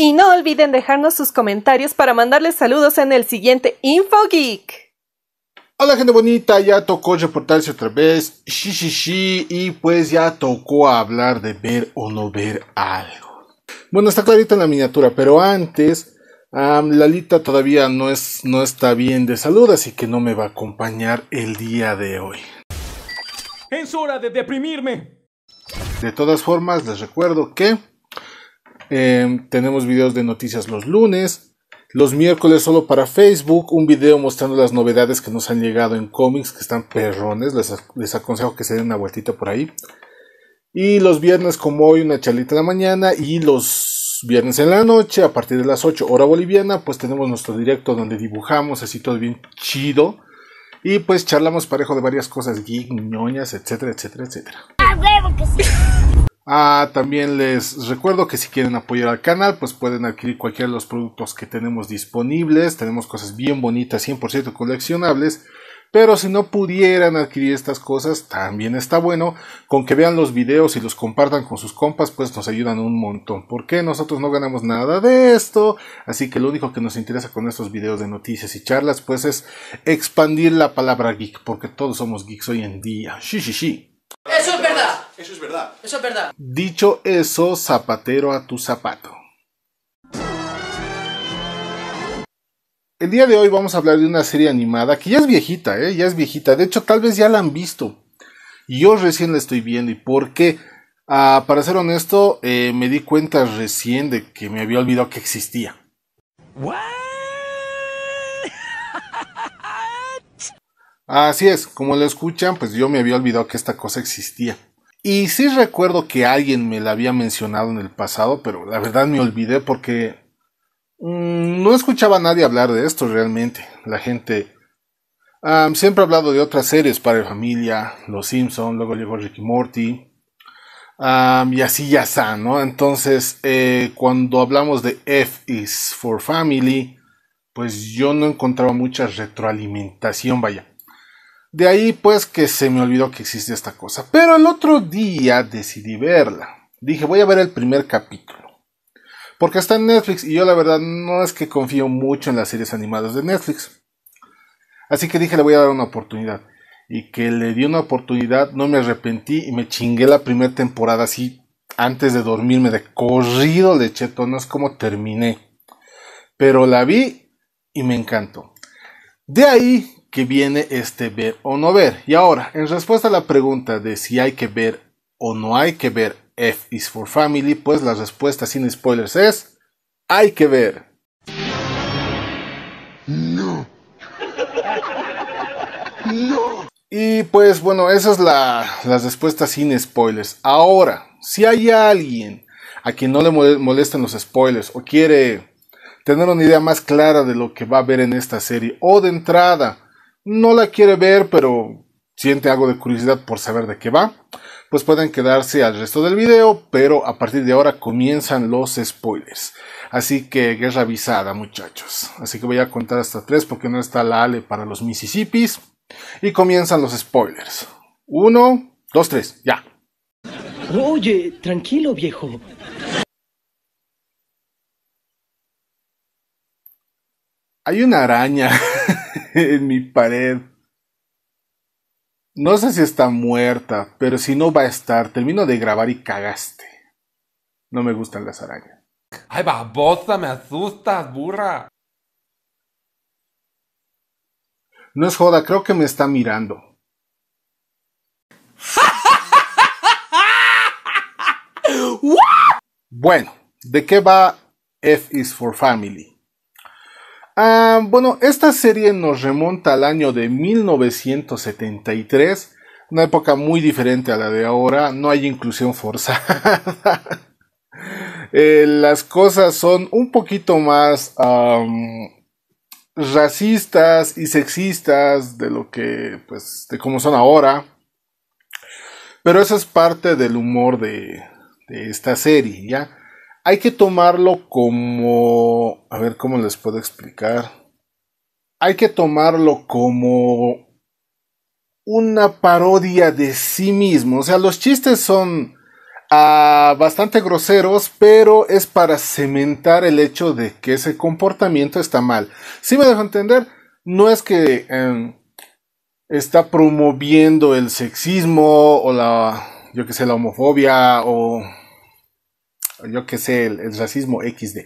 Y no olviden dejarnos sus comentarios para mandarles saludos en el siguiente InfoGeek. Hola gente bonita, ya tocó reportarse otra vez, sí, sí, sí, y pues ya tocó hablar de ver o no ver algo. Bueno, está clarita en la miniatura, pero antes, Lalita todavía no, es, no está bien de salud, así que no me va a acompañar el día de hoy. Es hora de deprimirme. De todas formas, les recuerdo que Em, tenemos videos de noticias los lunes. Los miércoles solo para Facebook, un video mostrando las novedades que nos han llegado en cómics, que están perrones, les, aconsejo que se den una vueltita por ahí. Y los viernes como hoy, una charlita en la mañana. Y los viernes en la noche, a partir de las 8 hora boliviana, pues tenemos nuestro directo donde dibujamos así todo bien chido. Y pues charlamos parejo de varias cosas geek, ñoñas, etcétera, etcétera, etcétera. Ah, también les recuerdo que si quieren apoyar al canal, pues pueden adquirir cualquiera de los productos que tenemos disponibles. Tenemos cosas bien bonitas, 100% coleccionables. Pero si no pudieran adquirir estas cosas, también está bueno. Con que vean los videos y los compartan con sus compas, pues nos ayudan un montón. Porque nosotros no ganamos nada de esto. Así que lo único que nos interesa con estos videos de noticias y charlas, pues es expandir la palabra geek. Porque todos somos geeks hoy en día. Sí, sí, sí. Eso es verdad. Eso es verdad. Dicho eso, zapatero a tu zapato. El día de hoy vamos a hablar de una serie animada que ya es viejita, ¿eh? ya es viejita. De hecho, tal vez ya la han visto. Yo recién la estoy viendo. ¿Y por qué? Ah, para ser honesto, eh, me di cuenta recién de que me había olvidado que existía. Así es, como lo escuchan, pues yo me había olvidado que esta cosa existía. Y sí recuerdo que alguien me la había mencionado en el pasado, pero la verdad me olvidé porque mm, no escuchaba a nadie hablar de esto realmente. La gente siempre ha hablado de otras series, Padre Familia, Los Simpson, luego llegó Ricky Morty, y así ya está, ¿no? Entonces, eh, cuando hablamos de F is for Family, pues yo no encontraba mucha retroalimentación, vaya. De ahí pues que se me olvidó que existe esta cosa. Pero el otro día decidí verla. Dije, voy a ver el primer capítulo. Porque está en Netflix y yo la verdad no es que confío mucho en las series animadas de Netflix. Así que dije, le voy a dar una oportunidad. Y que le di una oportunidad, no me arrepentí y me chingué la primera temporada así. Antes de dormirme de corrido le eché es como terminé. Pero la vi y me encantó. De ahí que viene este ver o no ver. Y ahora, en respuesta a la pregunta de si hay que ver o no hay que ver F is for Family, pues la respuesta sin spoilers es hay que ver. No. Y pues bueno, esa es la, respuestas respuesta sin spoilers. Ahora, si hay alguien a quien no le molestan los spoilers o quiere tener una idea más clara de lo que va a ver en esta serie o de entrada no la quiere ver, pero siente algo de curiosidad por saber de qué va, pues pueden quedarse al resto del video, pero a partir de ahora comienzan los spoilers. Así que guerra avisada, muchachos. Así que voy a contar hasta tres porque no está la Ale para los Mississippis. Y comienzan los spoilers. Uno, dos, tres, ya. Oye, tranquilo, viejo. Hay una araña. en mi pared. No sé si está muerta, pero si no va a estar, termino de grabar y cagaste. No me gustan las arañas. ¡Ay, babosa! ¡Me asustas, burra! No es joda, creo que me está mirando. bueno, ¿de qué va F is for Family? Ah, bueno, esta serie nos remonta al año de 1973, una época muy diferente a la de ahora, no hay inclusión forzada. Eh, las cosas son un poquito más racistas y sexistas de lo que, pues, de cómo son ahora. Pero eso es parte del humor de esta serie, ¿ya? hay que tomarlo como, a ver cómo les puedo explicar, hay que tomarlo como una parodia de sí mismo. O sea, los chistes son ah, bastante groseros, pero es para cementar el hecho de que ese comportamiento está mal. Si me dejo entender, no es que em, está promoviendo el sexismo o la, yo que sé, la homofobia o yo que sé, el, racismo XD,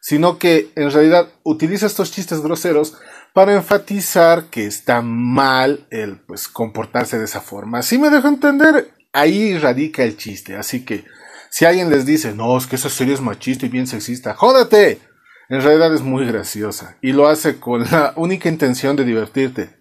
sino que en realidad utiliza estos chistes groseros para enfatizar que está mal el pues, comportarse de esa forma. así me dejo entender, ahí radica el chiste. Así que si alguien les dice, no, es que esa serie es machista y bien sexista, jódate. En realidad es muy graciosa y lo hace con la única intención de divertirte.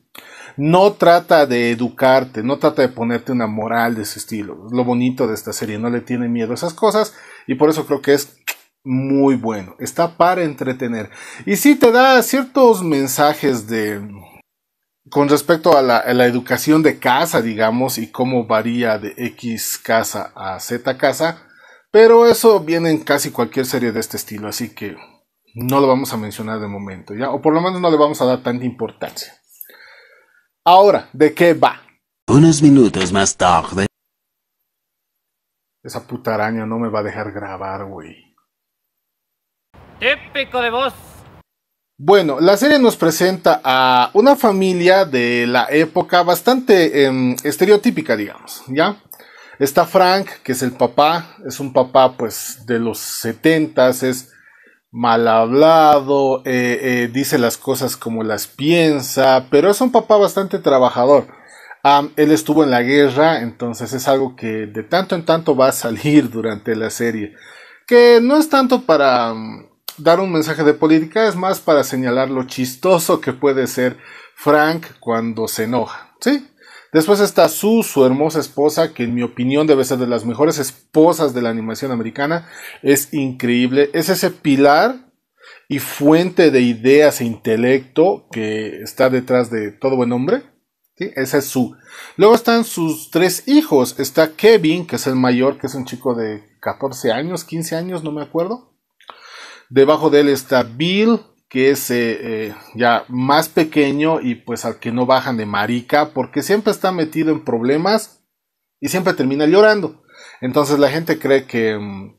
No trata de educarte, no trata de ponerte una moral de ese estilo. lo bonito de esta serie, no le tiene miedo a esas cosas y por eso creo que es muy bueno. Está para entretener. Y sí te da ciertos mensajes de... Con respecto a la, educación de casa, digamos, y cómo varía de X casa a Z casa, pero eso viene en casi cualquier serie de este estilo, así que no lo vamos a mencionar de momento, ¿ya? O por lo menos no le vamos a dar tanta importancia. Ahora, ¿de qué va? Unos minutos más tarde. Esa puta araña no me va a dejar grabar, güey. Típico de vos. Bueno, la serie nos presenta a una familia de la época bastante em, estereotípica, digamos, ¿ya? Está Frank, que es el papá, es un papá pues de los setentas, es mal hablado, eh, eh, dice las cosas como las piensa, pero es un papá bastante trabajador él estuvo en la guerra, entonces es algo que de tanto en tanto va a salir durante la serie. Que no es tanto para dar un mensaje de política, es más para señalar lo chistoso que puede ser Frank cuando se enoja. ¿Sí? Después está Sue, su hermosa esposa, que en mi opinión debe ser de las mejores esposas de la animación americana. Es increíble. Es ese pilar y fuente de ideas e intelecto que está detrás de todo buen hombre ese es su. Luego están sus tres hijos. Está Kevin, que es el mayor, que es un chico de 14 años, 15 años, no me acuerdo. Debajo de él está Bill, que es eh, eh, ya más pequeño y pues al que no bajan de marica, porque siempre está metido en problemas y siempre termina llorando. Entonces la gente cree que, mm,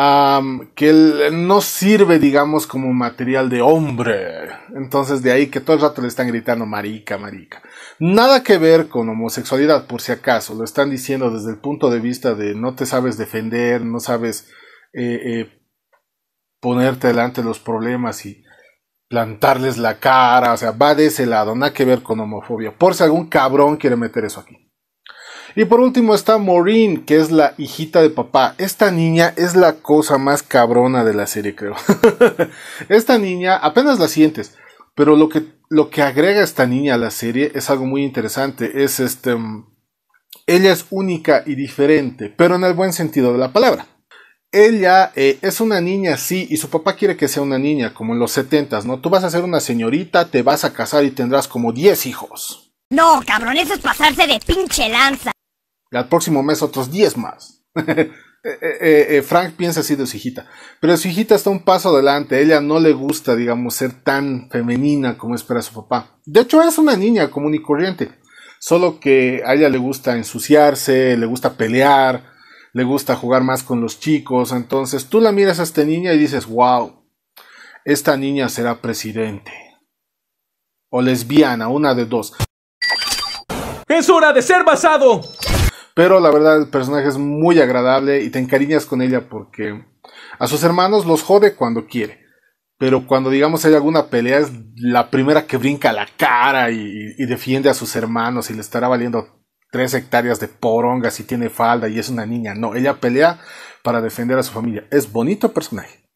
um, que no sirve, digamos, como material de hombre. Entonces de ahí que todo el rato le están gritando marica, marica. Nada que ver con homosexualidad, por si acaso. Lo están diciendo desde el punto de vista de no te sabes defender, no sabes eh, eh, ponerte delante los problemas y plantarles la cara. O sea, va de ese lado, nada que ver con homofobia. Por si algún cabrón quiere meter eso aquí. Y por último está Maureen, que es la hijita de papá. Esta niña es la cosa más cabrona de la serie, creo. esta niña, apenas la sientes, pero lo que, lo que agrega esta niña a la serie es algo muy interesante. Es este. Mm, ella es única y diferente, pero en el buen sentido de la palabra. Ella eh, es una niña, sí, y su papá quiere que sea una niña, como en los setentas, ¿no? Tú vas a ser una señorita, te vas a casar y tendrás como 10 hijos. No, cabrón, eso es pasarse de pinche lanza al próximo mes otros 10 más. Eh, eh, eh, Frank piensa así de su hijita, pero su hijita está un paso adelante, ella no le gusta, digamos, ser tan femenina como espera su papá. De hecho, es una niña común y corriente, solo que a ella le gusta ensuciarse, le gusta pelear, le gusta jugar más con los chicos, entonces tú la miras a esta niña y dices, wow, esta niña será presidente. O lesbiana, una de dos. Es hora de ser basado. Pero la verdad, el personaje es muy agradable y te encariñas con ella porque a sus hermanos los jode cuando quiere. Pero cuando digamos hay alguna pelea, es la primera que brinca la cara y, defiende a sus hermanos y le estará valiendo tres hectáreas de porongas si tiene falda y es una niña. No, ella pelea para defender a su familia. Es bonito personaje.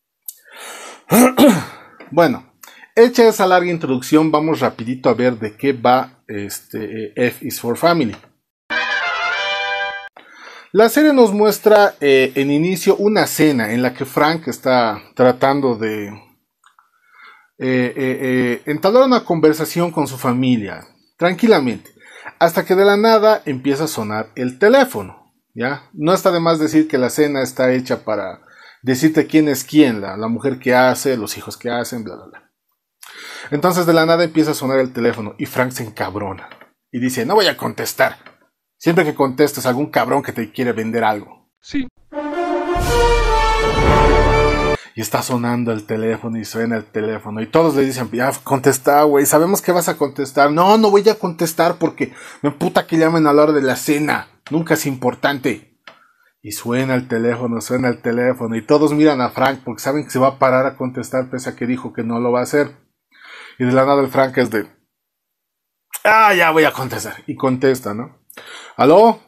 bueno, hecha esa larga introducción, vamos rapidito a ver de qué va este eh, F is for Family. La serie nos muestra eh, en inicio una cena en la que Frank está tratando de eh, eh, entablar una conversación con su familia, tranquilamente, hasta que de la nada empieza a sonar el teléfono. ¿ya? No está de más decir que la cena está hecha para decirte quién es quién, la, la mujer que hace, los hijos que hacen, bla, bla, bla. Entonces de la nada empieza a sonar el teléfono y Frank se encabrona y dice, no voy a contestar. Siempre que contestas algún cabrón que te quiere vender algo. Sí. Y está sonando el teléfono y suena el teléfono y todos le dicen, ya contesta, güey, sabemos que vas a contestar. No, no voy a contestar porque me puta que llamen a la hora de la cena. Nunca es importante. Y suena el teléfono, suena el teléfono y todos miran a Frank porque saben que se va a parar a contestar pese a que dijo que no lo va a hacer. Y de la nada el Frank es de, ah, ya voy a contestar. Y contesta, ¿no? ¿Aló?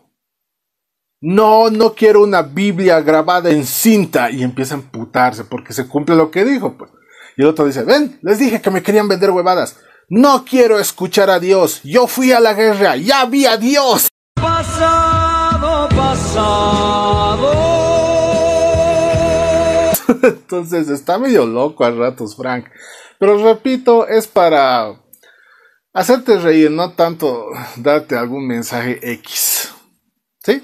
No, no quiero una Biblia grabada en cinta. Y empieza a emputarse porque se cumple lo que dijo. Pues. Y el otro dice, ven, les dije que me querían vender huevadas. No quiero escuchar a Dios. Yo fui a la guerra. Ya vi a Dios. Pasado, pasado. Entonces está medio loco a ratos, Frank. Pero repito, es para Hacerte reír, no tanto darte algún mensaje X. ¿Sí?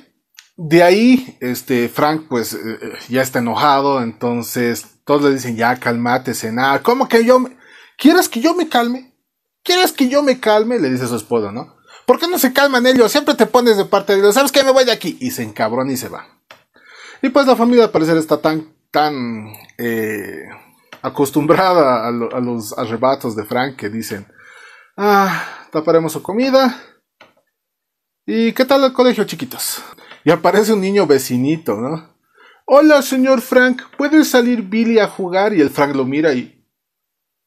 De ahí, este, Frank, pues, eh, eh, ya está enojado, entonces todos le dicen, ya, calmate, cena. ¿Cómo que yo ¿Quieres que yo me calme? ¿Quieres que yo me calme? Le dice su esposa, ¿no? ¿Por qué no se calman ellos? Siempre te pones de parte de ellos. ¿Sabes qué? Me voy de aquí. Y se encabrona y se va. Y pues la familia al parecer está tan, tan eh, acostumbrada a, los arrebatos de Frank que dicen, Ah, taparemos su comida. ¿Y qué tal el colegio, chiquitos? Y aparece un niño vecinito, ¿no? Hola, señor Frank, ¿puede salir Billy a jugar? Y el Frank lo mira y...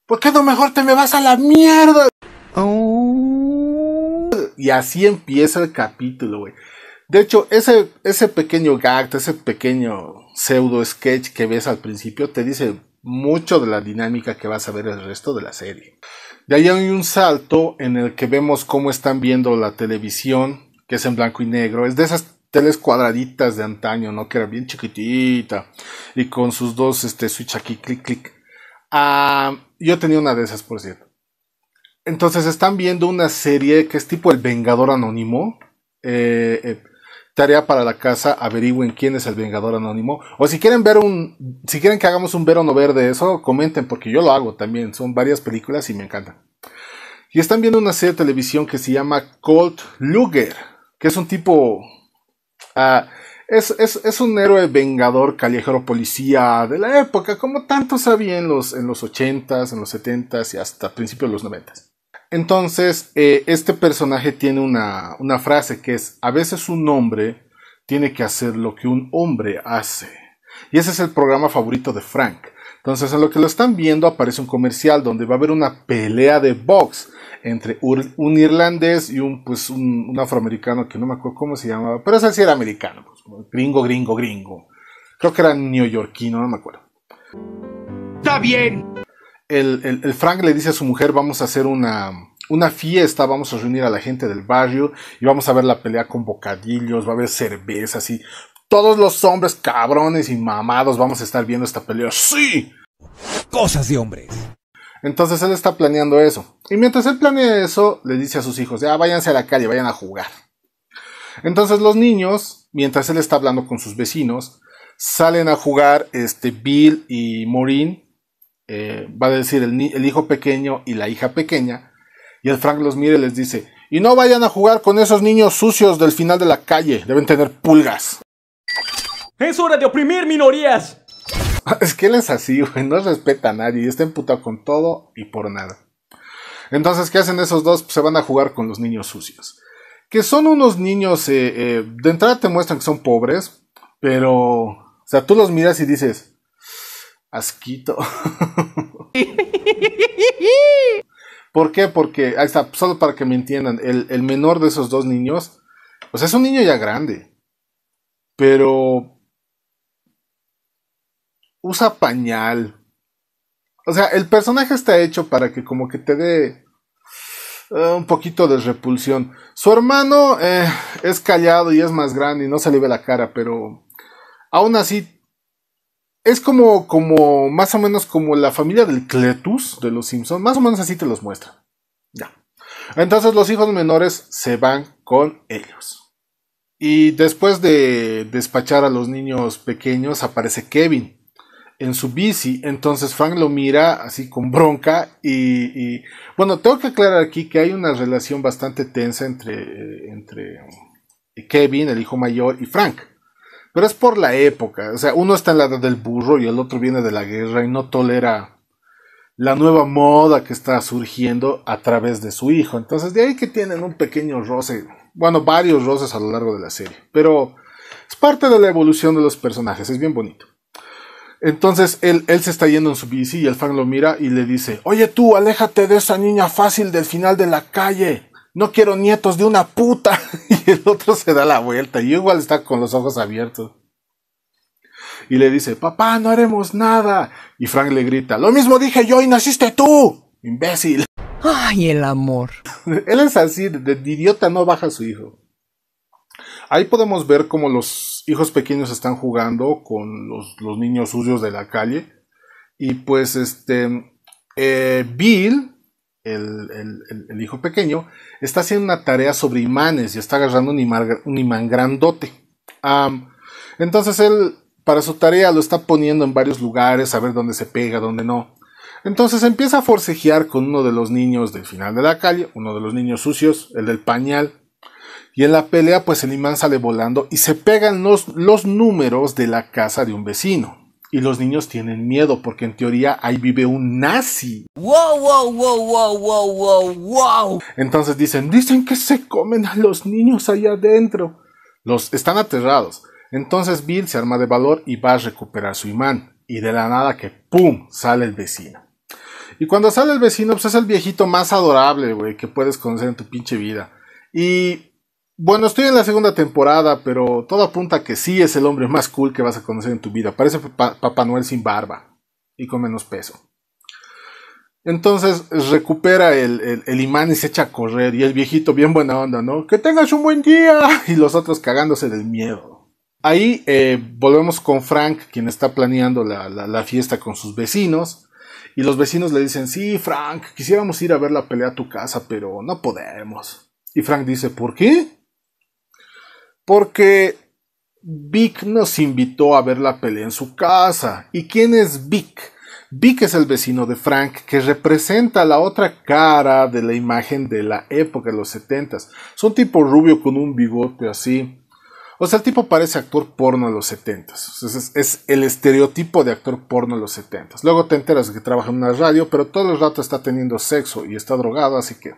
¿Por qué no mejor te me vas a la mierda? Oh. Y así empieza el capítulo, güey. De hecho, ese, ese pequeño gag, ese pequeño pseudo sketch que ves al principio, te dice mucho de la dinámica que vas a ver el resto de la serie. De ahí hay un salto en el que vemos cómo están viendo la televisión, que es en blanco y negro. Es de esas teles cuadraditas de antaño, ¿no? Que era bien chiquitita. Y con sus dos este, switch aquí, clic, clic. Ah, yo tenía una de esas, por cierto. Entonces están viendo una serie que es tipo El Vengador Anónimo. Eh, eh, Tarea para la casa, averigüen quién es el Vengador Anónimo. O si quieren ver un, si quieren que hagamos un ver o no ver de eso, comenten porque yo lo hago también. Son varias películas y me encantan. Y están viendo una serie de televisión que se llama Colt Luger, que es un tipo, ah, es, un héroe vengador, callejero policía de la época, como tanto había en los, en los 80 en los 70 y hasta principios de los 90s. Entonces, eh, este personaje tiene una, frase que es, a veces un hombre tiene que hacer lo que un hombre hace. Y ese es el programa favorito de Frank. Entonces, en lo que lo están viendo aparece un comercial donde va a haber una pelea de box entre un irlandés y un, pues, un, afroamericano que no me acuerdo cómo se llamaba, pero ese sí era americano, pues, gringo, gringo, gringo. Creo que era neoyorquino, no me acuerdo. Está bien, el, Frank le dice a su mujer, vamos a hacer una, una fiesta, vamos a reunir a la gente del barrio y vamos a ver la pelea con bocadillos, va a haber cervezas y Todos los hombres cabrones y mamados vamos a estar viendo esta pelea. ¡Sí! Cosas de hombres. Entonces él está planeando eso. Y mientras él planea eso, le dice a sus hijos, ya váyanse a la calle, vayan a jugar. Entonces los niños, mientras él está hablando con sus vecinos, salen a jugar este Bill y Maureen eh, va a decir el, hijo pequeño y la hija pequeña, y el Frank los mira y les dice, y no vayan a jugar con esos niños sucios del final de la calle, deben tener pulgas. Es hora de oprimir minorías. es que él es así, no respeta a nadie y está emputado con todo y por nada. Entonces, ¿qué hacen esos dos? se van a jugar con los niños sucios. Que son unos niños, eh, eh, de entrada te muestran que son pobres, pero, o sea, tú los miras y dices, Asquito. ¿Por qué? Porque, ahí está, solo para que me entiendan, el, menor de esos dos niños, pues es un niño ya grande, pero usa pañal. O sea, el personaje está hecho para que como que te dé eh, un poquito de repulsión. Su hermano eh, es callado y es más grande y no se le ve la cara, pero aún así es como, como, más o menos como la familia del Cletus de los Simpsons. Más o menos así te los muestran. Ya. Entonces los hijos menores se van con ellos. Y después de despachar a los niños pequeños aparece Kevin en su bici. Entonces Frank lo mira así con bronca y, y bueno, tengo que aclarar aquí que hay una relación bastante tensa entre, entre Kevin, el hijo mayor, y Frank. Pero es por la época. O sea, uno está en la edad del burro y el otro viene de la guerra y no tolera la nueva moda que está surgiendo a través de su hijo. Entonces, de ahí que tienen un pequeño roce. Bueno, varios roces a lo largo de la serie. Pero es parte de la evolución de los personajes. Es bien bonito. Entonces él, él, se está yendo en su bici y el fan lo mira y le dice, oye tú, aléjate de esa niña fácil del final de la calle no quiero nietos de una puta. Y el otro se da la vuelta y igual está con los ojos abiertos. Y le dice, papá, no haremos nada. Y Frank le grita, lo mismo dije yo y naciste tú, imbécil. Ay, el amor. Él es así, de, idiota no baja a su hijo. Ahí podemos ver cómo los hijos pequeños están jugando con los, niños suyos de la calle. Y pues este, eh, Bill el, hijo pequeño, está haciendo una tarea sobre imanes y está agarrando un imán, grandote. entonces él, para su tarea, lo está poniendo en varios lugares, a ver dónde se pega, dónde no. Entonces empieza a forcejear con uno de los niños del final de la calle, uno de los niños sucios, el del pañal. Y en la pelea, pues el imán sale volando y se pegan los, los números de la casa de un vecino y los niños tienen miedo porque en teoría ahí vive un nazi. Wow, wow, wow, wow, wow, wow, wow. Entonces dicen, dicen que se comen a los niños allá adentro. Los están aterrados. Entonces Bill se arma de valor y va a recuperar su imán. Y de la nada que ¡pum! sale el vecino. Y cuando sale el vecino, pues es el viejito más adorable, güey, que puedes conocer en tu pinche vida. Y bueno, estoy en la segunda temporada, pero todo apunta a que sí es el hombre más cool que vas a conocer en tu vida. Parece Papá, Noel sin barba y con menos peso. Entonces recupera el, imán y se echa a correr. Y el viejito, bien buena onda, ¿no? Que tengas un buen día. Y los otros cagándose del miedo. Ahí eh, volvemos con Frank, quien está planeando la, la, fiesta con sus vecinos. Y los vecinos le dicen, sí, Frank, quisiéramos ir a ver la pelea a tu casa, pero no podemos. Y Frank dice, ¿por qué? porque Vic nos invitó a ver la pelea en su casa. ¿Y quién es Vic? Vic es el vecino de Frank que representa la otra cara de la imagen de la época, de los setentas. Es un tipo rubio con un bigote así. O sea, el tipo parece actor porno de los 70 es, el estereotipo de actor porno de los 70 Luego te enteras que trabaja en una radio, pero todo el rato está teniendo sexo y está drogado, así que.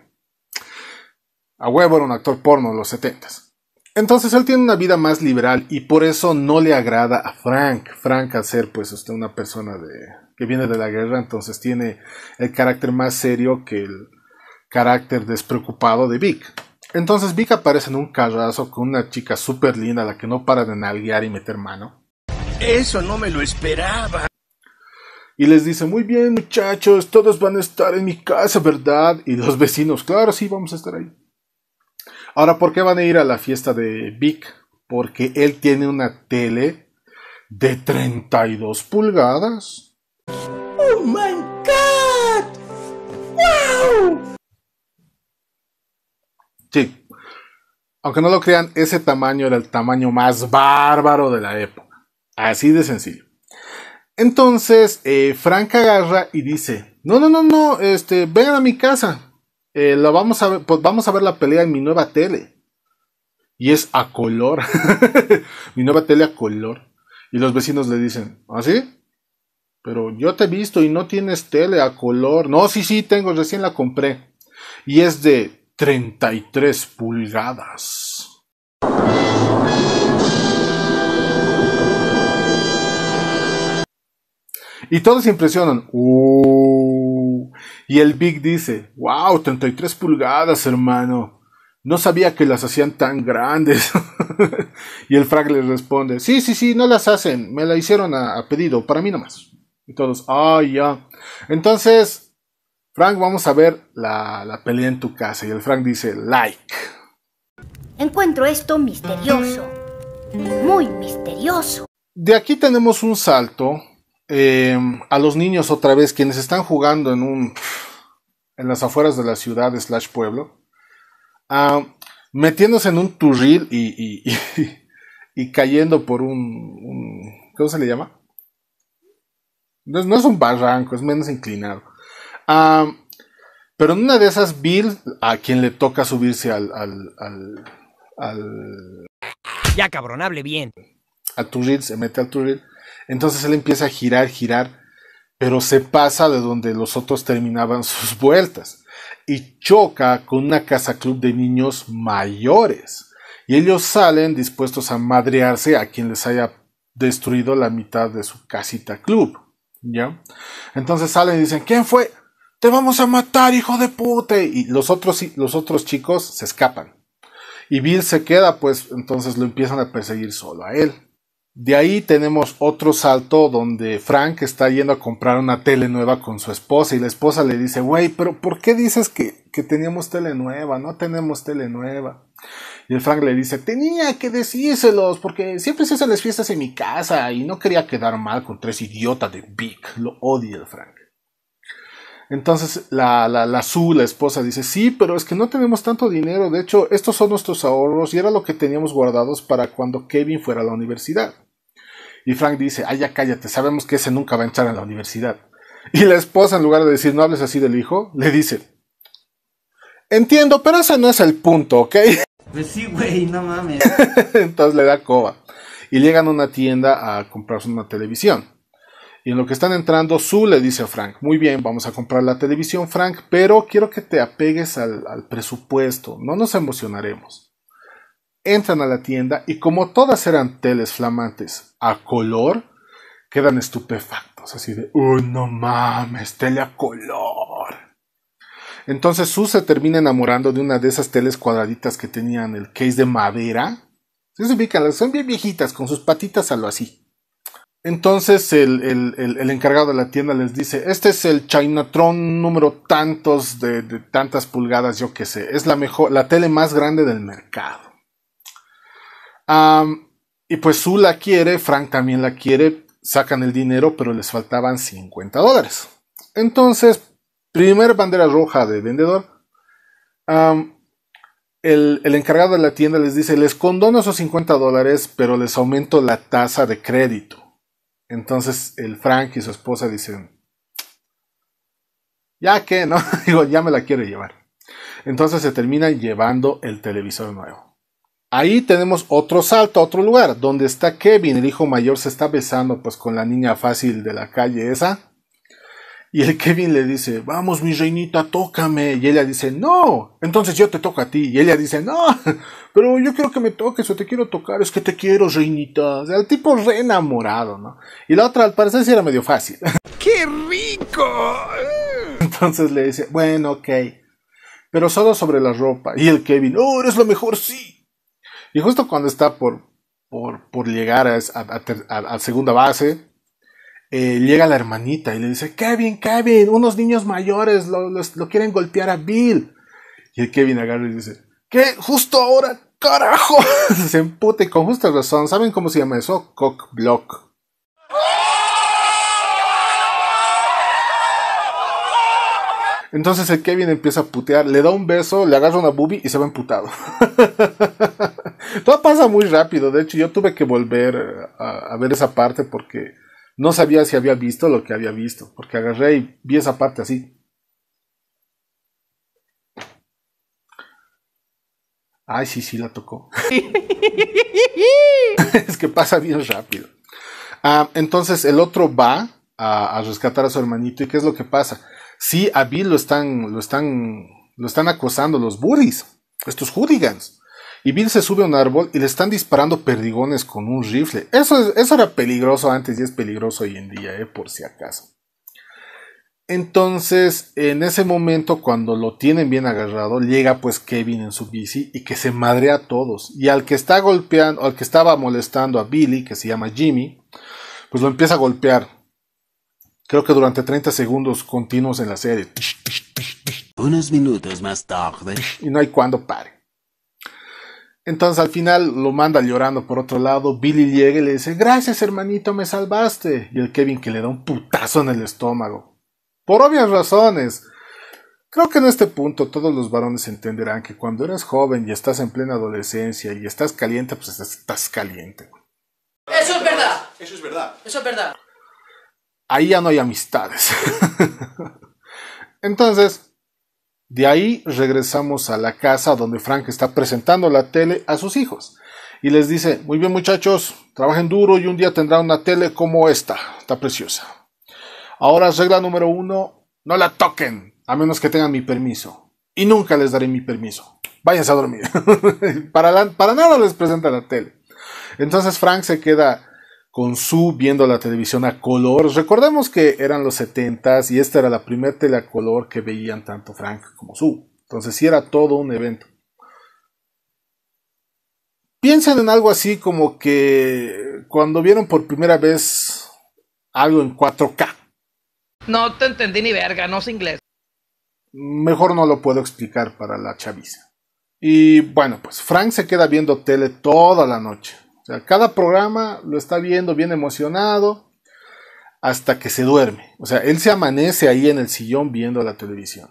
A huevo era un actor porno de los 70 entonces él tiene una vida más liberal y por eso no le agrada a Frank. Frank al ser pues usted una persona de, que viene de la guerra, entonces tiene el carácter más serio que el carácter despreocupado de Vic. Entonces Vic aparece en un carrazo con una chica súper linda, a la que no para de nalguear y meter mano. Eso no me lo esperaba. Y les dice, muy bien muchachos, todos van a estar en mi casa, ¿verdad? Y los vecinos, claro, sí, vamos a estar ahí. Ahora, ¿por qué van a ir a la fiesta de Vic? Porque él tiene una tele de 32 pulgadas. ¡Oh, my God! ¡Wow! Sí. Aunque no lo crean, ese tamaño era el tamaño más bárbaro de la época. Así de sencillo. Entonces, eh, Frank agarra y dice, no, no, no, no, este, vengan a mi casa, eh, vamos a ver, pues, vamos a ver la pelea en mi nueva tele. Y es a color. mi nueva tele a color. Y los vecinos le dicen, ¿así? ¿ah, Pero yo te he visto y no tienes tele a color. No, sí, sí, tengo, recién la compré. Y es de 33 pulgadas. Y todos se impresionan. Uh. Y el Big dice, wow, 33 pulgadas, hermano. No sabía que las hacían tan grandes. y el Frank le responde, sí, sí, sí, no las hacen, me la hicieron a, pedido, para mí nomás. Y todos, ah, ya. Entonces, Frank, vamos a ver la, la pelea en tu casa. Y el Frank dice, like. Encuentro esto misterioso, muy misterioso. De aquí tenemos un salto Em, a los niños otra vez, quienes están jugando en un en las afueras de la ciudad slash pueblo, ah, metiéndose en un turril y, y, cayendo por un, ¿cómo se le llama? No, es un barranco, es menos inclinado. Ah, pero en una de esas, Bill, a quien le toca subirse al, al, ya cabrón, hable bien. Al turril, se mete al turril. Entonces él empieza a girar, girar, pero se pasa de donde los otros terminaban sus vueltas y choca con una casa club de niños mayores. Y ellos salen dispuestos a madrearse a quien les haya destruido la mitad de su casita club. ¿Ya? Entonces salen y dicen, ¿quién fue? Te vamos a matar, hijo de puta. Y los otros, los otros chicos se escapan. Y Bill se queda, pues entonces lo empiezan a perseguir solo a él. De ahí tenemos otro salto donde Frank está yendo a comprar una tele nueva con su esposa y la esposa le dice, güey, pero ¿por qué dices que, teníamos tele nueva? No tenemos tele nueva. Y el Frank le dice, tenía que decírselos porque siempre se hacen las fiestas en mi casa y no quería quedar mal con tres idiotas de Big. Lo odia el Frank. Entonces la, la, la la esposa, dice, sí, pero es que no tenemos tanto dinero. De hecho, estos son nuestros ahorros y era lo que teníamos guardados para cuando Kevin fuera a la universidad. Y Frank dice, ay, ya cállate, sabemos que ese nunca va a entrar a la universidad. Y la esposa, en lugar de decir, no hables así del hijo, le dice, entiendo, pero ese no es el punto, ¿ok? Pues sí, güey, no mames. Entonces le da coba. Y llegan a una tienda a comprarse una televisión. Y en lo que están entrando, Sue le dice a Frank, muy bien, vamos a comprar la televisión, Frank, pero quiero que te apegues al, al presupuesto, no nos emocionaremos entran a la tienda y como todas eran teles flamantes a color, quedan estupefactos, así de, ¡Uy, no mames, tele a color! Entonces Sue se termina enamorando de una de esas teles cuadraditas que tenían el case de madera. Se ubican, son bien viejitas, con sus patitas a lo así. Entonces el, encargado de la tienda les dice, este es el Chinatron número tantos de, tantas pulgadas, yo qué sé, es la mejor, la tele más grande del mercado y pues Sue la quiere, Frank también la quiere, sacan el dinero, pero les faltaban 50 dólares. Entonces, primer bandera roja de vendedor. el, encargado de la tienda les dice, les condono esos 50 dólares, pero les aumento la tasa de crédito. Entonces el Frank y su esposa dicen, ya que, ¿no? Digo, ya me la quiero llevar. Entonces se termina llevando el televisor nuevo. Ahí tenemos otro salto a otro lugar, donde está Kevin, el hijo mayor se está besando pues con la niña fácil de la calle esa. Y el Kevin le dice, vamos mi reinita, tócame. Y ella dice, no, entonces yo te toco a ti. Y ella dice, no, pero yo quiero que me toques o te quiero tocar, es que te quiero reinita. el tipo re enamorado, ¿no? Y la otra al parecer sí era medio fácil. ¡Qué rico! Entonces le dice, bueno, ok, pero solo sobre la ropa. Y el Kevin, oh, eres lo mejor, sí. Y justo cuando está por, por, llegar a, a, segunda base, eh, llega la hermanita y le dice, Kevin, Kevin, unos niños mayores lo, quieren golpear a Bill. Y el Kevin agarra y dice, ¿qué? Justo ahora, carajo. Se empute con justa razón. ¿Saben cómo se llama eso? Cock block. Entonces el Kevin empieza a putear, le da un beso, le agarra una boobie y se va emputado. Todo pasa muy rápido. De hecho, yo tuve que volver a, ver esa parte porque no sabía si había visto lo que había visto. Porque agarré y vi esa parte así. Ay, sí, sí, la tocó. es que pasa bien rápido. Ah, entonces el otro va a, rescatar a su hermanito. ¿Y qué es lo que pasa? Sí, a Bill lo están, lo están, lo están acosando los Burris, estos hooligans. Y Bill se sube a un árbol y le están disparando perdigones con un rifle. Eso, era peligroso antes y es peligroso hoy en día, eh, por si acaso. Entonces, en ese momento, cuando lo tienen bien agarrado, llega pues Kevin en su bici y que se madrea a todos. Y al que está golpeando, al que estaba molestando a Billy, que se llama Jimmy, pues lo empieza a golpear. Creo que durante 30 segundos continuos en la serie. Unos minutos más tarde. Y no hay cuando pare. Entonces al final lo manda llorando por otro lado. Billy llega y le dice, gracias hermanito, me salvaste. Y el Kevin que le da un putazo en el estómago. Por obvias razones. Creo que en este punto todos los varones entenderán que cuando eres joven y estás en plena adolescencia y estás caliente, pues estás caliente. Eso es verdad. Eso es verdad. Eso es verdad. Ahí ya no hay amistades. Entonces, de ahí regresamos a la casa donde Frank está presentando la tele a sus hijos y les dice, muy bien muchachos, trabajen duro y un día tendrán una tele como esta, está preciosa. Ahora regla número uno, no la toquen, a menos que tengan mi permiso. Y nunca les daré mi permiso. Váyanse a dormir. para, para nada les presenta la tele. Entonces Frank se queda con su viendo la televisión a color. Recordemos que eran los 70s y esta era la primera tele a color que veían tanto Frank como su. Entonces sí era todo un evento. Piensen en algo así como que cuando vieron por primera vez algo en 4K. No te entendí ni verga, no es inglés. Mejor no lo puedo explicar para la chaviza. Y bueno, pues Frank se queda viendo tele toda la noche o sea, cada programa lo está viendo bien emocionado hasta que se duerme. O sea, él se amanece ahí en el sillón viendo la televisión.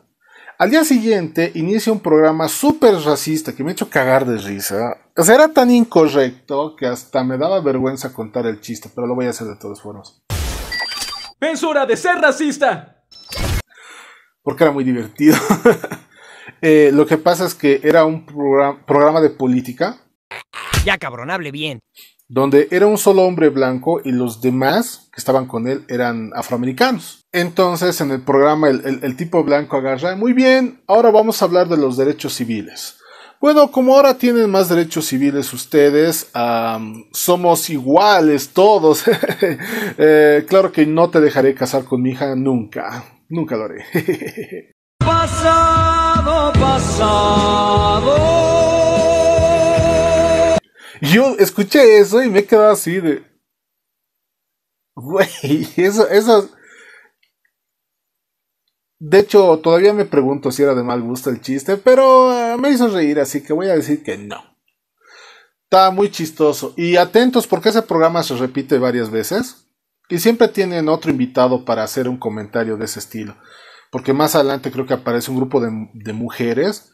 Al día siguiente inicia un programa súper racista que me ha hecho cagar de risa. O sea, era tan incorrecto que hasta me daba vergüenza contar el chiste, pero lo voy a hacer de todas formas. ¡Censura de ser racista! Porque era muy divertido. Eh, lo que pasa es que era un programa de política ya cabrón, hable bien. Donde era un solo hombre blanco y los demás que estaban con él eran afroamericanos. Entonces en el programa el, tipo blanco agarra, muy bien, ahora vamos a hablar de los derechos civiles. Bueno, como ahora tienen más derechos civiles ustedes, somos iguales todos. Eh, claro que no te dejaré casar con mi hija nunca. Nunca lo haré. pasado, pasado. Yo escuché eso y me he quedado así de. Güey, eso, esas. De hecho, todavía me pregunto si era de mal gusto el chiste, pero ah, me hizo reír, así que voy a decir que no. Está muy chistoso. Y atentos porque ese programa se repite varias veces. Y siempre tienen otro invitado para hacer un comentario de ese estilo. Porque más adelante creo que aparece un grupo de mujeres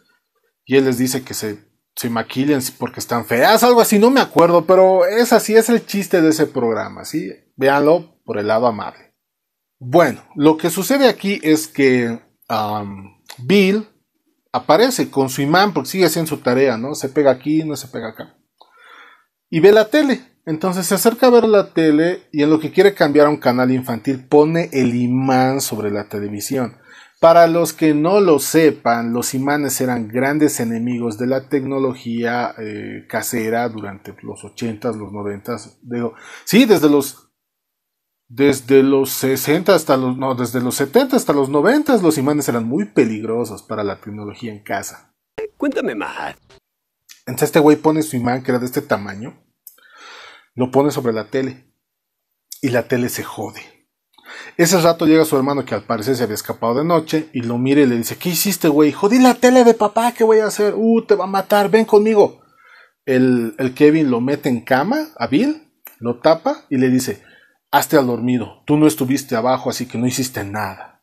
y él les dice que se se maquillen porque están feas, algo así, no me acuerdo, pero es así, es el chiste de ese programa, ¿sí? Véanlo por el lado amable. Bueno, lo que sucede aquí es que Bill aparece con su imán porque sigue haciendo su tarea, ¿no? Se pega aquí, no se pega acá. Y ve la tele. Entonces se acerca a ver la tele y en lo que quiere cambiar a un canal infantil pone el imán sobre la televisión. Para los que no lo sepan, los imanes eran grandes enemigos de la tecnología eh, casera durante los 80s, los 90s. sí, desde los desde los 60 hasta los no, desde los 70 hasta los 90 los imanes eran muy peligrosos para la tecnología en casa. Cuéntame más. Entonces este güey pone su imán que era de este tamaño, lo pone sobre la tele y la tele se jode. Ese rato llega su hermano que al parecer se había escapado de noche y lo mira y le dice, ¿qué hiciste, güey? Jodí la tele de papá, ¿qué voy a hacer? Uh, te va a matar, ven conmigo. El, Kevin lo mete en cama a Bill, lo tapa y le dice, hazte al dormido, tú no estuviste abajo, así que no hiciste nada.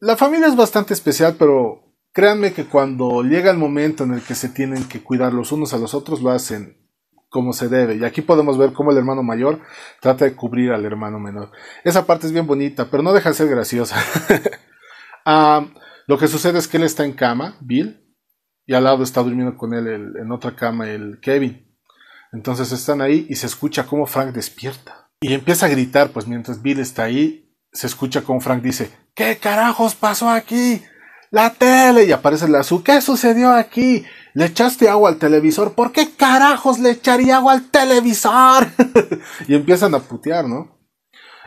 La familia es bastante especial, pero créanme que cuando llega el momento en el que se tienen que cuidar los unos a los otros, lo hacen como se debe. Y aquí podemos ver cómo el hermano mayor trata de cubrir al hermano menor. Esa parte es bien bonita, pero no deja de ser graciosa. Ah, lo que sucede es que él está en cama, Bill, y al lado está durmiendo con él en otra cama el Kevin. Entonces están ahí y se escucha cómo Frank despierta. Y empieza a gritar, pues mientras Bill está ahí, se escucha cómo Frank dice, ¿qué carajos pasó aquí? La tele y aparece la azul, ¿qué sucedió aquí? Le echaste agua al televisor. ¿Por qué carajos le echaría agua al televisor? y empiezan a putear, ¿no?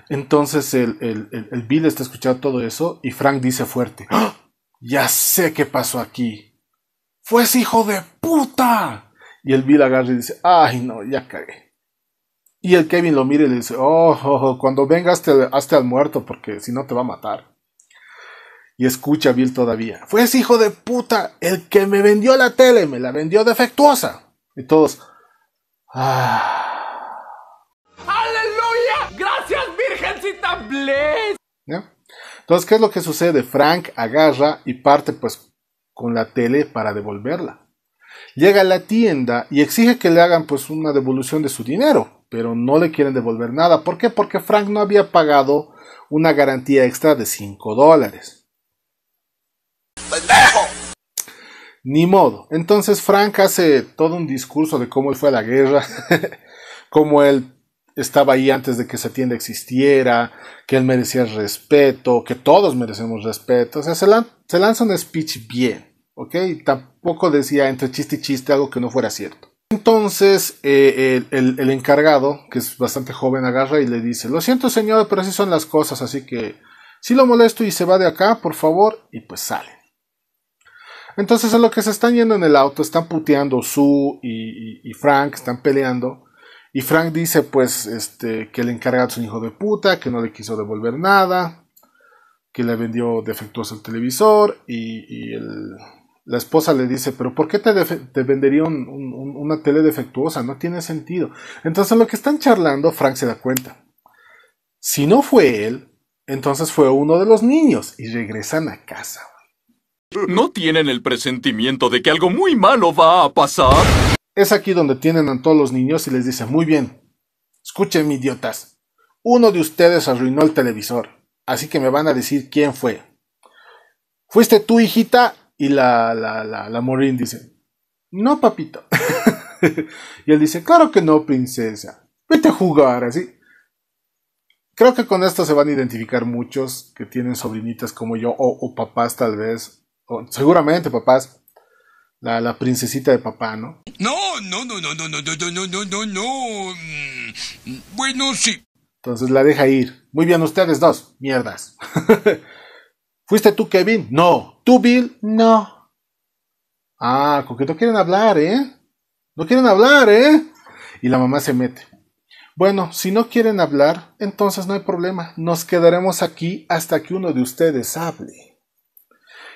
Entonces el, Bill está escuchando todo eso y Frank dice fuerte, ¡Ah! ya sé qué pasó aquí. ¡Fues hijo de puta. Y el Bill agarra y dice, ay no, ya cagué. Y el Kevin lo mira y le dice, oh, oh, oh cuando vengas te hazte este al muerto porque si no te va a matar. Y escucha Bill todavía. Fue ese hijo de puta el que me vendió la tele, me la vendió defectuosa. Y todos... Ah". ¡Aleluya! ¡Gracias, Virgencita Bless! Entonces, ¿qué es lo que sucede? Frank agarra y parte pues con la tele para devolverla. Llega a la tienda y exige que le hagan pues una devolución de su dinero, pero no le quieren devolver nada. ¿Por qué? Porque Frank no había pagado una garantía extra de 5 dólares. Ni modo. Entonces Frank hace todo un discurso de cómo él fue a la guerra, cómo él estaba ahí antes de que esa tienda existiera, que él merecía respeto, que todos merecemos respeto. O sea, se, lanza un speech bien, ¿ok? Y tampoco decía entre chiste y chiste algo que no fuera cierto. Entonces eh, el, el, encargado, que es bastante joven, agarra y le dice, lo siento señor, pero así son las cosas, así que si lo molesto y se va de acá, por favor, y pues sale. Entonces, en lo que se están yendo en el auto, están puteando Sue y, Frank, están peleando. Y Frank dice, pues, este, que le encargado es un hijo de puta, que no le quiso devolver nada, que le vendió defectuoso el televisor. Y, la esposa le dice, pero ¿por qué te, te vendería una tele defectuosa? No tiene sentido. Entonces, en lo que están charlando, Frank se da cuenta. Si no fue él, entonces fue uno de los niños y regresan a casa. ¿No tienen el presentimiento de que algo muy malo va a pasar? Es aquí donde tienen a todos los niños y les dicen, muy bien, escuchen idiotas, uno de ustedes arruinó el televisor, así que me van a decir quién fue. Fuiste tú, hijita, y la, la, la, la Morín dice, no, papito. y él dice, claro que no, princesa, vete a jugar, así. Creo que con esto se van a identificar muchos que tienen sobrinitas como yo, o papás tal vez, seguramente, papás. La, princesita de papá, ¿no? No, no, no, no, no, no, no, no, no, no, no. Bueno, sí. Entonces la deja ir. Muy bien, ustedes dos, mierdas. ¿Fuiste tú, Kevin? No. ¿Tú, Bill? No. Ah, con que no quieren hablar, ¿eh? No quieren hablar, ¿eh? Y la mamá se mete. Bueno, si no quieren hablar, entonces no hay problema. Nos quedaremos aquí hasta que uno de ustedes hable.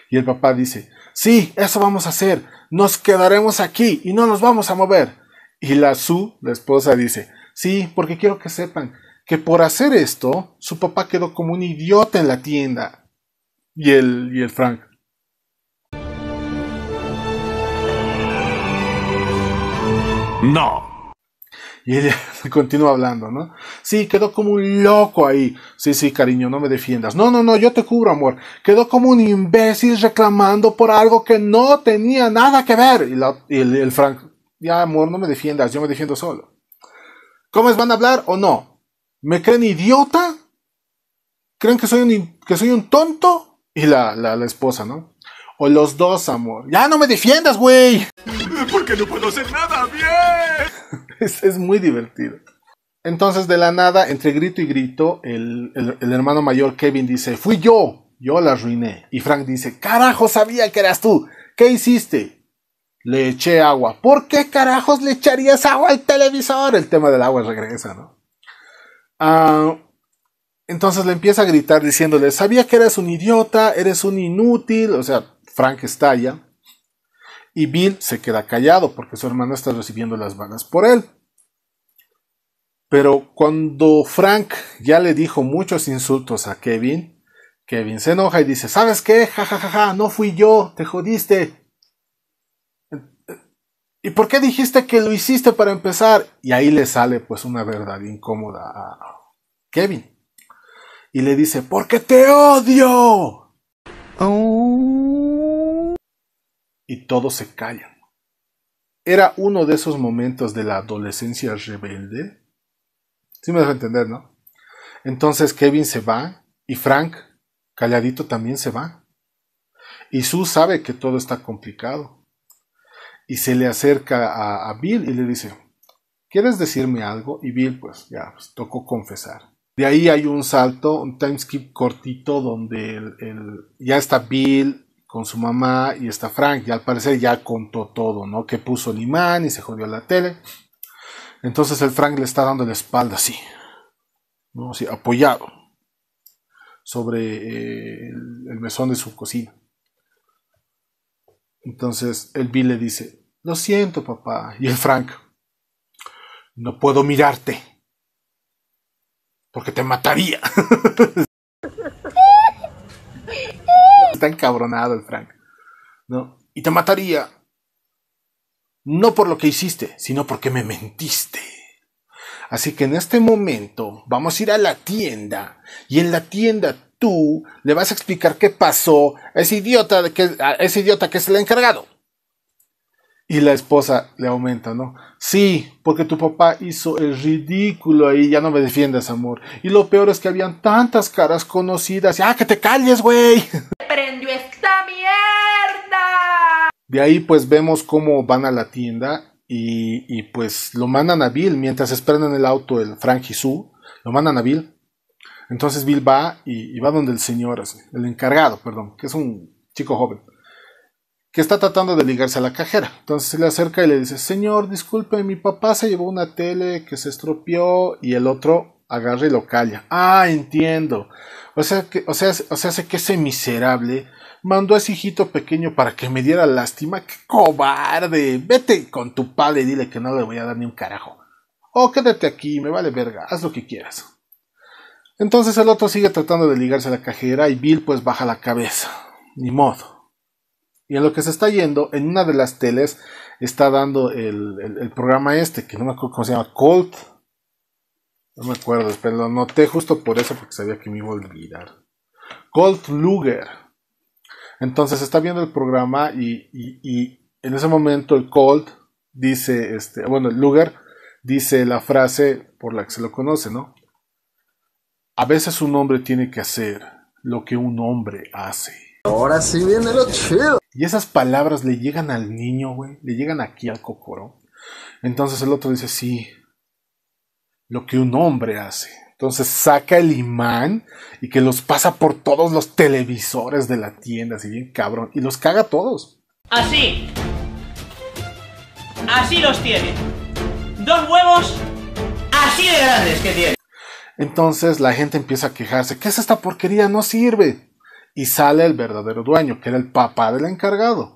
Y el papá dice, sí, eso vamos a hacer, nos quedaremos aquí y no nos vamos a mover. Y la Su, la esposa, dice, sí, porque quiero que sepan que por hacer esto, su papá quedó como un idiota en la tienda. Y el, y el Frank, No. Y ella continúa hablando, ¿no? Sí, quedó como un loco ahí. Sí, sí, cariño, no me defiendas. No, no, no, yo te cubro, amor. Quedó como un imbécil reclamando por algo que no tenía nada que ver. Y, el, Frank, ya, amor, no me defiendas, yo me defiendo solo. ¿Cómo es, van a hablar o no? ¿Me creen idiota? ¿Creen que soy un, que soy un tonto? Y la, esposa, ¿no? O los dos, amor. Ya no me defiendas, güey. Porque no puedo hacer nada bien. Es, muy divertido. Entonces, de la nada, entre grito y grito, el, hermano mayor Kevin dice, fui yo, yo la arruiné. Y Frank dice, carajo, sabía que eras tú. ¿Qué hiciste? Le eché agua. ¿Por qué carajos le echarías agua al televisor? El tema del agua regresa, ¿no? Ah, entonces le empieza a gritar diciéndole, sabía que eres un idiota, eres un inútil. O sea, Frank estalla y Bill se queda callado porque su hermana está recibiendo las balas por él. Pero cuando Frank ya le dijo muchos insultos a Kevin, Kevin se enoja y dice, ¿sabes qué? Ja, ja, ja, ja, no fui yo, te jodiste. ¿Y por qué dijiste que lo hiciste para empezar? Y ahí le sale pues una verdad incómoda a Kevin. Y le dice, porque te odio. Oh y todos se callan. Era uno de esos momentos de la adolescencia rebelde. Sí me a entender, ¿no? Entonces Kevin se va y Frank, calladito, también se va. Y Sue sabe que todo está complicado. Y se le acerca a, Bill y le dice, ¿quieres decirme algo? Y Bill, pues ya, pues, tocó confesar. De ahí hay un salto, un timeskip cortito donde ya está Bill, con su mamá y está Frank. Y al parecer ya contó todo, ¿no? Que puso el imán y se jodió la tele. Entonces el Frank le está dando la espalda así, ¿no? Así, apoyado sobre eh, el, el mesón de su cocina. Entonces el Bill le dice, lo siento papá. Y el Frank, no puedo mirarte porque te mataría. encabronado el Frank, ¿no? Y te mataría, no por lo que hiciste, sino porque me mentiste. Así que en este momento vamos a ir a la tienda y en la tienda tú le vas a explicar qué pasó a ese idiota, de que, ese idiota que es el encargado. Y la esposa le aumenta, ¿no? Sí, porque tu papá hizo el ridículo ahí, ya no me defiendas, amor. Y lo peor es que habían tantas caras conocidas. ah, que te calles, güey. prendió esta mierda? De ahí pues vemos cómo van a la tienda y, pues lo mandan a Bill mientras esperan en el auto el Frank y Sue, lo mandan a Bill. Entonces Bill va y, va donde el señor, el encargado, perdón, que es un chico joven, que está tratando de ligarse a la cajera. Entonces se le acerca y le dice, señor, disculpe, mi papá se llevó una tele que se estropeó y el otro agarra y lo calla. Ah, entiendo. O sea, que, o sea, o sea, sé que ese miserable mandó a ese hijito pequeño para que me diera lástima. ¡Qué cobarde! Vete con tu padre y dile que no le voy a dar ni un carajo. O quédate aquí, me vale verga, haz lo que quieras. Entonces el otro sigue tratando de ligarse a la cajera y Bill pues baja la cabeza. Ni modo. Y en lo que se está yendo, en una de las teles está dando el, el programa este, que no me acuerdo cómo se llama, Colt no me acuerdo, pero lo noté justo por eso, porque sabía que me iba a olvidar. Colt Luger. Entonces está viendo el programa y, en ese momento el Colt dice, este, bueno, el Luger dice la frase por la que se lo conoce, ¿no? A veces un hombre tiene que hacer lo que un hombre hace. Ahora sí viene lo chido. Y esas palabras le llegan al niño, güey, le llegan aquí al cocoro. Entonces el otro dice, sí, lo que un hombre hace. Entonces saca el imán y que los pasa por todos los televisores de la tienda, así bien cabrón, y los caga todos. Así. Así los tiene. Dos huevos así de grandes que tiene. Entonces la gente empieza a quejarse, ¿qué es esta porquería? No sirve. Y sale el verdadero dueño, que era el papá del encargado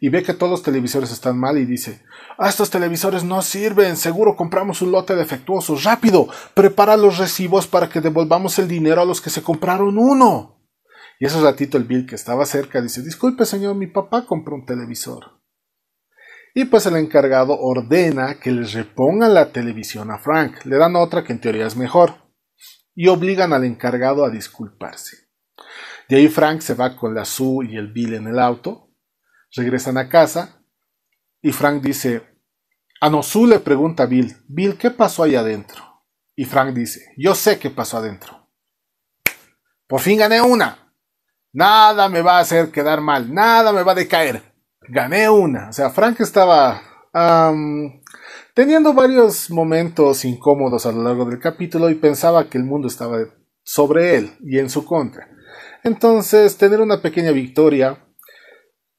y ve que todos los televisores están mal y dice, A ah, estos televisores no sirven, seguro compramos un lote defectuoso, rápido, prepara los recibos para que devolvamos el dinero a los que se compraron uno. Y ese ratito el Bill que estaba cerca dice, disculpe señor, mi papá compró un televisor. Y pues el encargado ordena que les repongan la televisión a Frank, le dan otra que en teoría es mejor, y obligan al encargado a disculparse. De ahí Frank se va con la Sue y el Bill en el auto, Regresan a casa y Frank dice, a nosú le pregunta a Bill, Bill, ¿qué pasó ahí adentro? Y Frank dice, yo sé qué pasó adentro. Por fin gané una. Nada me va a hacer quedar mal, nada me va a decaer. Gané una. O sea, Frank estaba teniendo varios momentos incómodos a lo largo del capítulo y pensaba que el mundo estaba sobre él y en su contra. Entonces, tener una pequeña victoria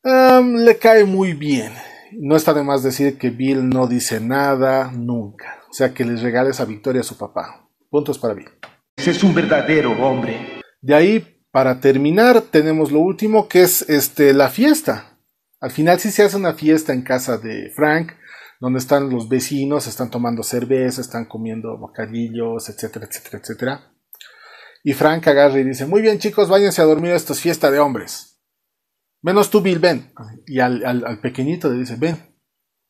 le cae muy bien. No está de más decir que Bill no dice nada nunca. O sea, que les regales a victoria a su papá. Puntos para Bill. Ese es un verdadero hombre. De ahí, para terminar, tenemos lo último que es este, la fiesta. Al final sí se hace una fiesta en casa de Frank, donde están los vecinos, están tomando cerveza, están comiendo bocadillos, etcétera, etcétera, etcétera. Y Frank agarra y dice, muy bien chicos, váyanse a dormir, esto es fiesta de hombres. Menos tú, Bill, ven. Y al, pequeñito le dice, ven,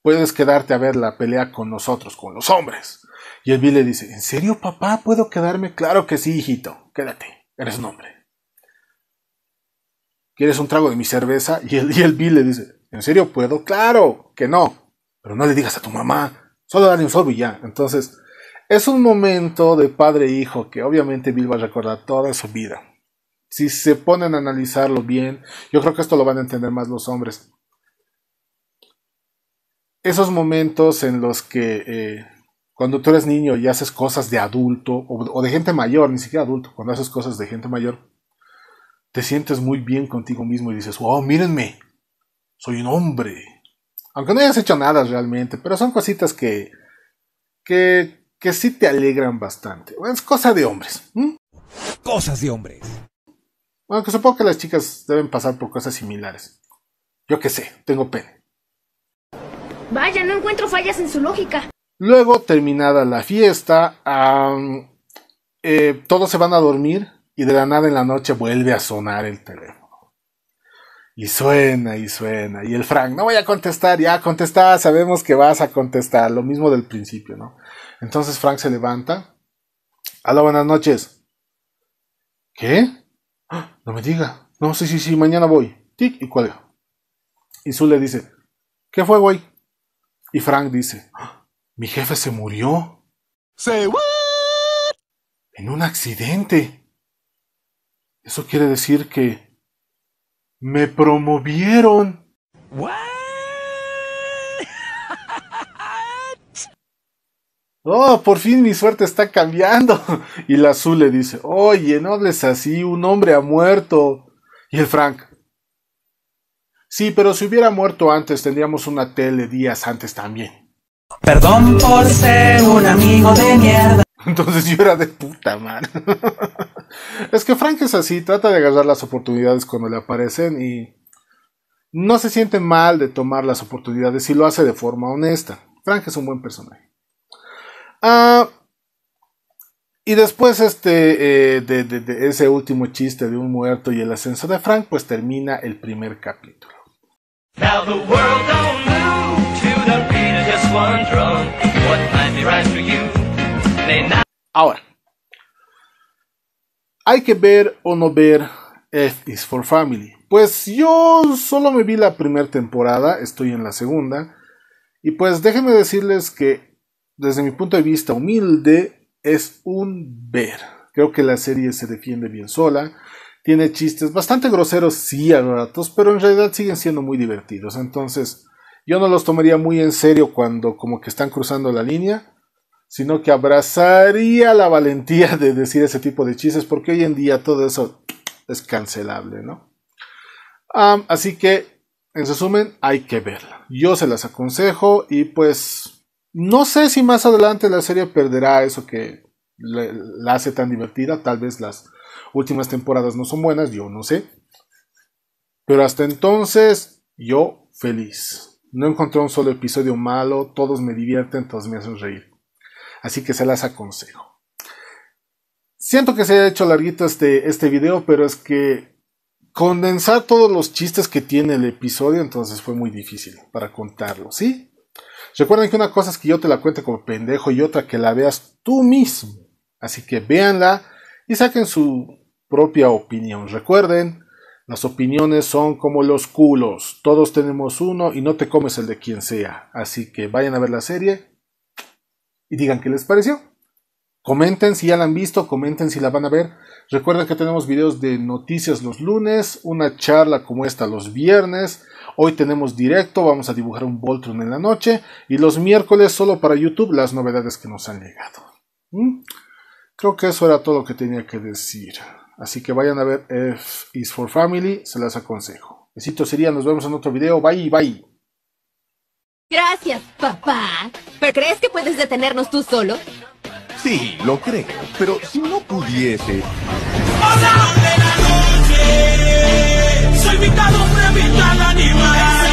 puedes quedarte a ver la pelea con nosotros, con los hombres. Y el Bill le dice, ¿en serio, papá? ¿Puedo quedarme? Claro que sí, hijito. Quédate, eres un hombre. ¿Quieres un trago de mi cerveza? Y el, y el Bill le dice, ¿en serio puedo? Claro que no. Pero no le digas a tu mamá. Solo dale un sorbo y ya. Entonces, es un momento de padre e hijo que obviamente Bill va a recordar toda su vida si se ponen a analizarlo bien, yo creo que esto lo van a entender más los hombres. Esos momentos en los que eh, cuando tú eres niño y haces cosas de adulto o, de gente mayor, ni siquiera adulto, cuando haces cosas de gente mayor, te sientes muy bien contigo mismo y dices, wow, mírenme, soy un hombre. Aunque no hayas hecho nada realmente, pero son cositas que, que, sí te alegran bastante. Es cosa de hombres. Cosas de hombres. Bueno, que supongo que las chicas deben pasar por cosas similares. Yo qué sé, tengo pena. Vaya, no encuentro fallas en su lógica. Luego, terminada la fiesta, eh, todos se van a dormir y de la nada en la noche vuelve a sonar el teléfono. Y suena y suena. Y el Frank, no voy a contestar, ya contesta, sabemos que vas a contestar. Lo mismo del principio, ¿no? Entonces Frank se levanta. Hola, buenas noches. ¿Qué? No me diga. No, sí, si sí, mañana voy. Tic y cuelga. Y Sue le dice, ¿qué fue, güey? Y Frank dice, mi jefe se murió. ¿Se En un accidente. Eso quiere decir que me promovieron. Oh, por fin mi suerte está cambiando. Y la azul le dice, oye, no hables así, un hombre ha muerto. Y el Frank. Sí, pero si hubiera muerto antes, tendríamos una tele días antes también. Perdón por ser un amigo de mierda. Entonces yo era de puta man. es que Frank es así, trata de agarrar las oportunidades cuando le aparecen y no se siente mal de tomar las oportunidades Y lo hace de forma honesta. Frank es un buen personaje. Ah, y después este, eh, de, ese último chiste de un muerto y el ascenso de Frank, pues termina el primer capítulo. Ahora, hay que ver o no ver F is for Family. Pues yo solo me vi la primera temporada, estoy en la segunda. Y pues déjenme decirles que desde mi punto de vista humilde, es un ver. Creo que la serie se defiende bien sola. Tiene chistes bastante groseros, sí, a pero en realidad siguen siendo muy divertidos. Entonces, yo no los tomaría muy en serio cuando como que están cruzando la línea, sino que abrazaría la valentía de decir ese tipo de chistes, porque hoy en día todo eso es cancelable, ¿no? así que, en resumen, hay que verla. Yo se las aconsejo y pues no sé si más adelante la serie perderá eso que la hace tan divertida. Tal vez las últimas temporadas no son buenas, yo no sé. Pero hasta entonces, yo feliz. No encontré un solo episodio malo, todos me divierten, todos me hacen reír. Así que se las aconsejo. Siento que se ha hecho larguito este, este video, pero es que condensar todos los chistes que tiene el episodio, entonces fue muy difícil para contarlo, ¿sí? Recuerden que una cosa es que yo te la cuente como pendejo y otra que la veas tú mismo. Así que véanla y saquen su propia opinión. Recuerden, las opiniones son como los culos. Todos tenemos uno y no te comes el de quien sea. Así que vayan a ver la serie y digan qué les pareció. Comenten si ya la han visto, comenten si la van a ver. Recuerden que tenemos videos de noticias los lunes, una charla como esta los viernes. Hoy tenemos directo, vamos a dibujar un Voltron en la noche. Y los miércoles solo para YouTube las novedades que nos han llegado. ¿Mm? Creo que eso era todo lo que tenía que decir. Así que vayan a ver F is for Family, se las aconsejo. Besitos sería, nos vemos en otro video. Bye, bye. Gracias, papá. ¿Pero crees que puedes detenernos tú solo? Sí, lo creo, pero si no pudiese... ¡Hola! de la noche! Soy mitad hombre, mitad animal.